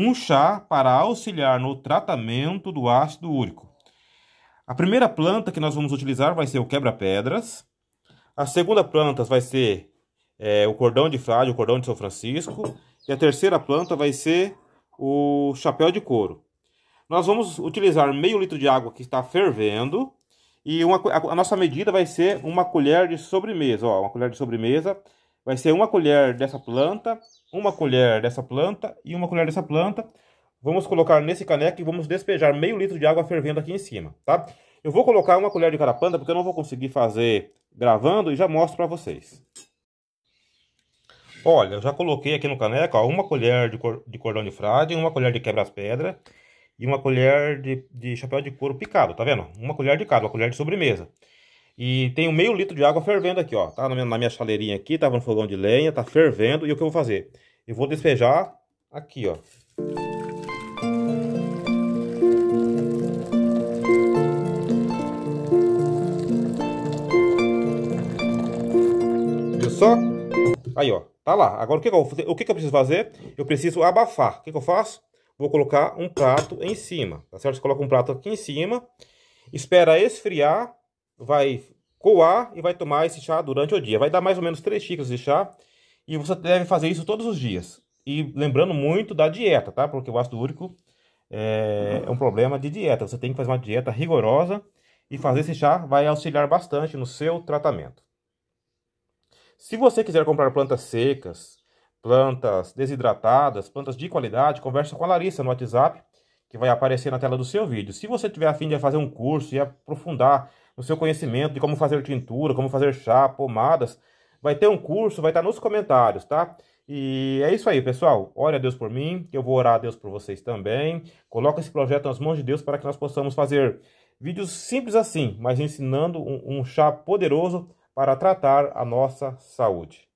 um chá para auxiliar no tratamento do ácido úrico. A primeira planta que nós vamos utilizar vai ser o quebra-pedras. A segunda planta vai ser é, o cordão de frade, o cordão de São Francisco. E a terceira planta vai ser o chapéu de couro. Nós vamos utilizar meio litro de água que está fervendo. E uma, a, a, nossa medida vai ser uma colher de sobremesa. Ó, uma colher de sobremesa vai ser uma colher dessa planta, uma colher dessa planta e uma colher dessa planta. Vamos colocar nesse caneco e vamos despejar meio litro de água fervendo aqui em cima, tá? Eu vou colocar uma colher de cada planta porque eu não vou conseguir fazer gravando e já mostro para vocês. Olha, eu já coloquei aqui no caneco ó, uma colher de, cor, de cordão de frade, uma colher de quebra-pedra e uma colher de, de chapéu de couro picado, tá vendo? Uma colher de cada, uma colher de sobremesa. E tem um meio litro de água fervendo aqui, ó. Tá na minha, na minha chaleirinha aqui, tava no fogão de lenha, tá fervendo. E o que eu vou fazer? Eu vou despejar aqui, ó. Viu só? Aí, ó. Tá lá. Agora, o que, que, eu, o que, que eu preciso fazer? Eu preciso abafar. O que, que eu faço? Vou colocar um prato em cima, tá certo? Você coloca um prato aqui em cima, espera esfriar vai coar e vai tomar esse chá durante o dia. Vai dar mais ou menos 3 xícaras de chá e você deve fazer isso todos os dias. E lembrando muito da dieta, tá? Porque o ácido úrico é, é um problema de dieta. Você tem que fazer uma dieta rigorosa e fazer esse chá vai auxiliar bastante no seu tratamento. Se você quiser comprar plantas secas, plantas desidratadas, plantas de qualidade, converse com a Larissa no WhatsApp que vai aparecer na tela do seu vídeo. Se você tiver afinidade de fazer um curso e aprofundar no seu conhecimento de como fazer tintura, como fazer chá, pomadas, vai ter um curso, vai estar nos comentários, tá? E é isso aí, pessoal. Ore a Deus por mim, eu vou orar a Deus por vocês também. Coloca esse projeto nas mãos de Deus para que nós possamos fazer vídeos simples assim, mas ensinando um, um chá poderoso para tratar a nossa saúde.